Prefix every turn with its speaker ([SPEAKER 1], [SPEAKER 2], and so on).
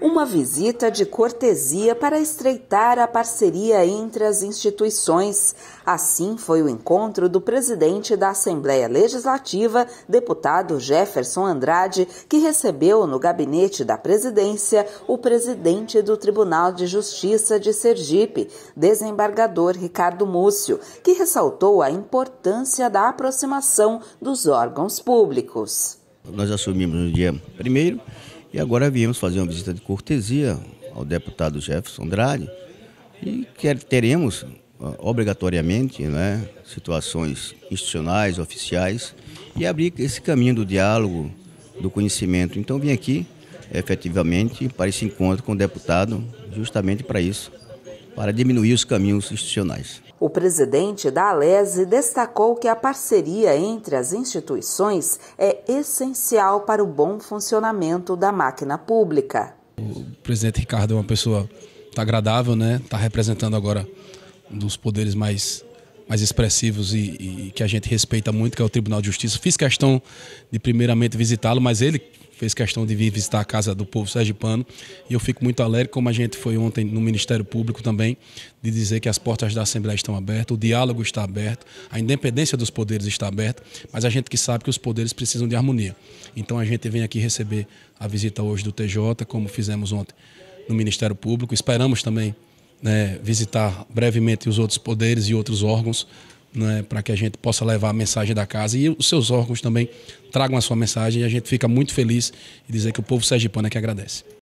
[SPEAKER 1] Uma visita de cortesia para estreitar a parceria entre as instituições. Assim foi o encontro do presidente da Assembleia Legislativa, deputado Jefferson Andrade, que recebeu no gabinete da presidência o presidente do Tribunal de Justiça de Sergipe, desembargador Ricardo Múcio, que ressaltou a importância da aproximação dos órgãos públicos.
[SPEAKER 2] Nós assumimos no dia primeiro e agora viemos fazer uma visita de cortesia ao deputado Jefferson Andrade e quer, teremos ah, obrigatoriamente né, situações institucionais, oficiais, e abrir esse caminho do diálogo, do conhecimento. Então vim aqui efetivamente para esse encontro com o deputado justamente para isso para diminuir os caminhos institucionais.
[SPEAKER 1] O presidente da Alese destacou que a parceria entre as instituições é essencial para o bom funcionamento da máquina pública.
[SPEAKER 3] O presidente Ricardo é uma pessoa agradável, né? Está representando agora um dos poderes mais mais expressivos e, e, que a gente respeita muito, que é o Tribunal de Justiça. Fiz questão de primeiramente visitá-lo, mas ele fez questão de vir visitar a casa do povo sergipano e eu fico muito alegre, como a gente foi ontem no Ministério Público também, de dizer que as portas da Assembleia estão abertas, o diálogo está aberto, a independência dos poderes está aberta, mas a gente que sabe que os poderes precisam de harmonia. Então a gente vem aqui receber a visita hoje do TJ, como fizemos ontem no Ministério Público, esperamos também né, visitar brevemente os outros poderes e outros órgãos, né, para que a gente possa levar a mensagem da casa e os seus órgãos também tragam a sua mensagem e a gente fica muito feliz e dizer que o povo sergipano é que agradece.